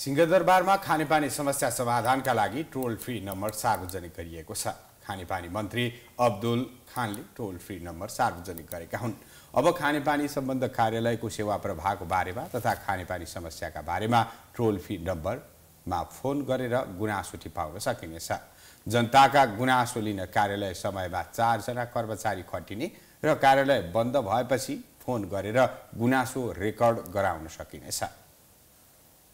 सिंहदरबारमा खानेपानी समस्या समाधानका लागि टोल फ्री नम्बर सार्वजनिक गरिएको छ खानेपानी मन्त्री अब्दुल खानले टोल फ्री नम्बर सार्वजनिक गरेका हुन् अब खानेपानी सम्बन्ध कार्यालयको सेवा प्रभावको बारेमा तथा खानेपानी समस्याका बारेमा टोल फ्री नम्बरमा फोन गरेर गुनासो टिपाउन सकिनेछ जनताका गुनासो लिन कार्यालय समयमा चारजना कर्मचारी खटिने र कार्यालय बन्द भएपछि फोन गरेर गुनासो रेकर्ड गराउन सकिनेछ